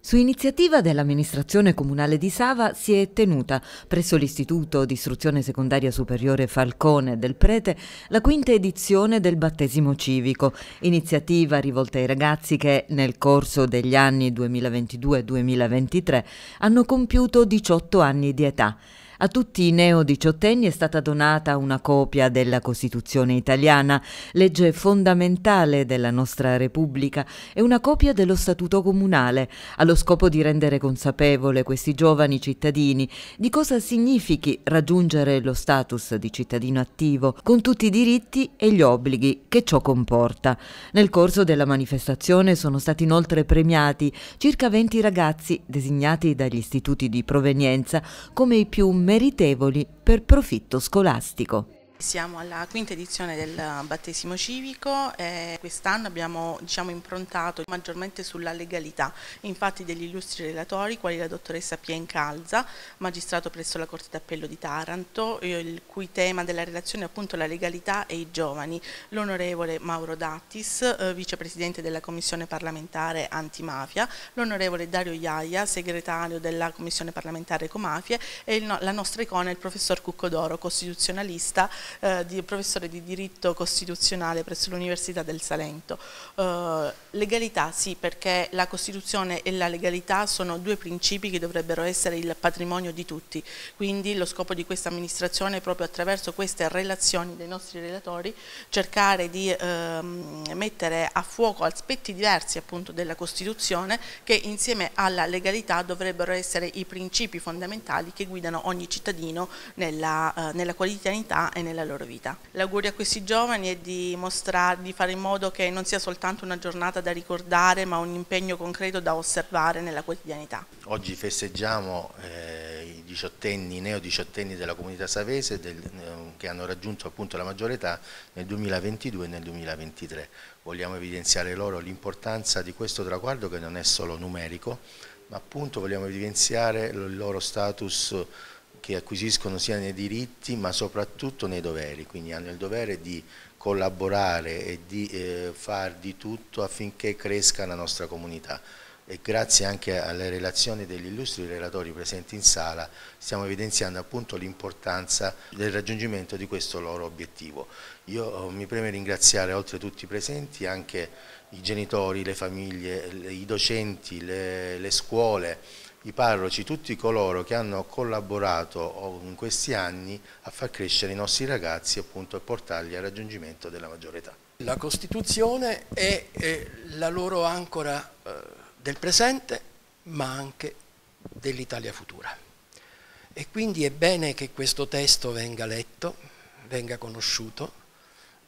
Su iniziativa dell'amministrazione comunale di Sava si è tenuta presso l'Istituto di Istruzione Secondaria Superiore Falcone del Prete la quinta edizione del battesimo civico, iniziativa rivolta ai ragazzi che nel corso degli anni 2022-2023 hanno compiuto 18 anni di età. A tutti i neo-diciottenni è stata donata una copia della Costituzione italiana, legge fondamentale della nostra Repubblica, e una copia dello Statuto comunale, allo scopo di rendere consapevole questi giovani cittadini di cosa significhi raggiungere lo status di cittadino attivo, con tutti i diritti e gli obblighi che ciò comporta. Nel corso della manifestazione sono stati inoltre premiati circa 20 ragazzi designati dagli istituti di provenienza come i più meritevoli per profitto scolastico. Siamo alla quinta edizione del battesimo civico e quest'anno abbiamo diciamo, improntato maggiormente sulla legalità, infatti degli illustri relatori quali la dottoressa Pien Calza, magistrato presso la Corte d'Appello di Taranto, il cui tema della relazione è appunto la legalità e i giovani, l'onorevole Mauro Dattis, eh, vicepresidente della Commissione parlamentare antimafia, l'onorevole Dario Iaia, segretario della Commissione parlamentare ecomafie e la nostra icona il professor Cuccodoro, costituzionalista eh, di, professore di diritto costituzionale presso l'Università del Salento. Eh, legalità sì, perché la Costituzione e la legalità sono due principi che dovrebbero essere il patrimonio di tutti, quindi lo scopo di questa amministrazione è proprio attraverso queste relazioni dei nostri relatori cercare di ehm, mettere a fuoco aspetti diversi appunto della Costituzione che insieme alla legalità dovrebbero essere i principi fondamentali che guidano ogni cittadino nella, eh, nella quotidianità e nella della loro vita. L'augurio a questi giovani è di, mostrare, di fare in modo che non sia soltanto una giornata da ricordare ma un impegno concreto da osservare nella quotidianità. Oggi festeggiamo eh, i diciottenni, i neo diciottenni della comunità savese del, eh, che hanno raggiunto appunto la maggiore età nel 2022 e nel 2023. Vogliamo evidenziare loro l'importanza di questo traguardo che non è solo numerico ma appunto vogliamo evidenziare il loro status che acquisiscono sia nei diritti ma soprattutto nei doveri, quindi hanno il dovere di collaborare e di eh, far di tutto affinché cresca la nostra comunità e grazie anche alle relazioni degli illustri relatori presenti in sala stiamo evidenziando appunto l'importanza del raggiungimento di questo loro obiettivo. Io oh, mi preme ringraziare oltre tutti i presenti anche i genitori, le famiglie, i docenti, le, le scuole, i parroci, tutti coloro che hanno collaborato in questi anni a far crescere i nostri ragazzi appunto, e portarli al raggiungimento della maggiore età. La Costituzione è, è la loro ancora eh, del presente ma anche dell'Italia futura e quindi è bene che questo testo venga letto, venga conosciuto,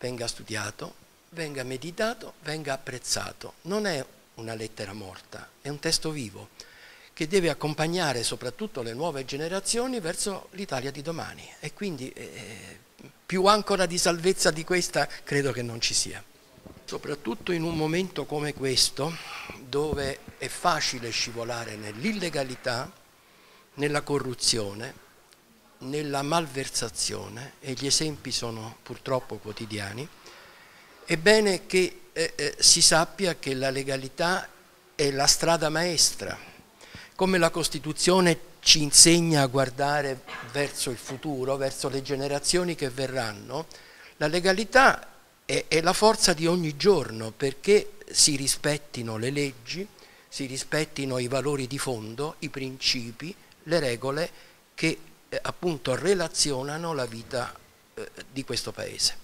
venga studiato, venga meditato, venga apprezzato. Non è una lettera morta, è un testo vivo che deve accompagnare soprattutto le nuove generazioni verso l'Italia di domani e quindi eh, più ancora di salvezza di questa credo che non ci sia. Soprattutto in un momento come questo dove è facile scivolare nell'illegalità, nella corruzione, nella malversazione e gli esempi sono purtroppo quotidiani, è bene che eh, eh, si sappia che la legalità è la strada maestra come la Costituzione ci insegna a guardare verso il futuro, verso le generazioni che verranno, la legalità è, è la forza di ogni giorno perché si rispettino le leggi, si rispettino i valori di fondo, i principi, le regole che eh, appunto relazionano la vita eh, di questo Paese.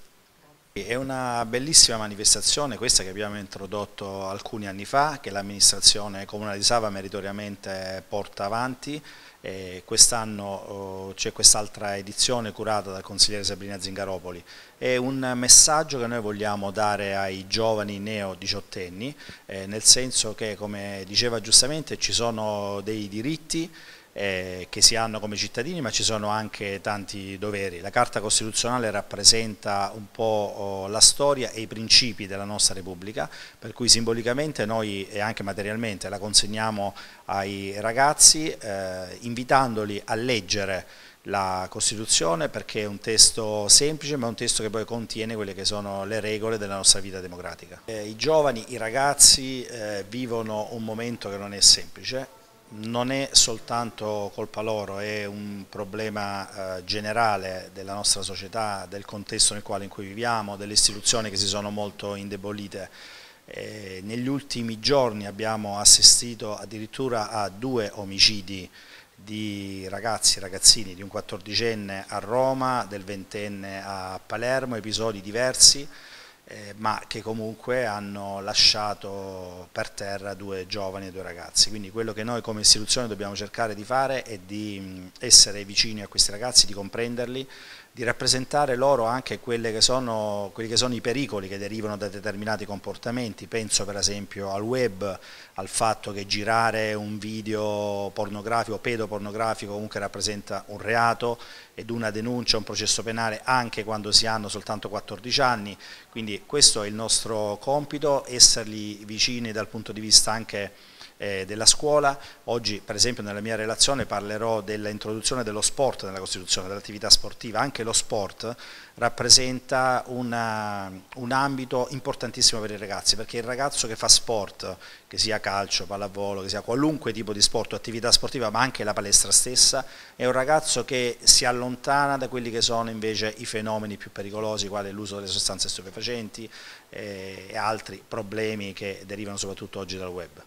È una bellissima manifestazione questa che abbiamo introdotto alcuni anni fa, che l'amministrazione comunale di Sava meritoriamente porta avanti. Quest'anno oh, c'è quest'altra edizione curata dal consigliere Sabrina Zingaropoli. È un messaggio che noi vogliamo dare ai giovani neo diciottenni, eh, nel senso che come diceva giustamente ci sono dei diritti eh, che si hanno come cittadini, ma ci sono anche tanti doveri. La Carta Costituzionale rappresenta un po' oh, la storia e i principi della nostra Repubblica, per cui simbolicamente noi e anche materialmente la consegniamo ai ragazzi, eh, invitandoli a leggere la Costituzione perché è un testo semplice ma è un testo che poi contiene quelle che sono le regole della nostra vita democratica. Eh, I giovani, i ragazzi eh, vivono un momento che non è semplice non è soltanto colpa loro, è un problema eh, generale della nostra società, del contesto nel quale in cui viviamo, delle istituzioni che si sono molto indebolite. Eh, negli ultimi giorni abbiamo assistito addirittura a due omicidi di ragazzi e ragazzini, di un quattordicenne a Roma, del ventenne a Palermo, episodi diversi eh, ma che comunque hanno lasciato per terra due giovani e due ragazzi. Quindi quello che noi come istituzione dobbiamo cercare di fare è di mm, essere vicini a questi ragazzi, di comprenderli, di rappresentare loro anche che sono, quelli che sono i pericoli che derivano da determinati comportamenti, penso per esempio al web, al fatto che girare un video pornografico, pedopornografico comunque rappresenta un reato ed una denuncia, un processo penale anche quando si hanno soltanto 14 anni, quindi questo è il nostro compito, esserli vicini dal punto di vista anche eh, della scuola. Oggi per esempio nella mia relazione parlerò dell'introduzione dello sport nella Costituzione, dell'attività sportiva. Anche lo sport rappresenta una, un ambito importantissimo per i ragazzi perché il ragazzo che fa sport, che sia calcio, pallavolo, che sia qualunque tipo di sport o attività sportiva ma anche la palestra stessa, è un ragazzo che si allontana da quelli che sono invece i fenomeni più pericolosi quali l'uso delle sostanze stupefacenti eh, e altri problemi che derivano soprattutto oggi dal web.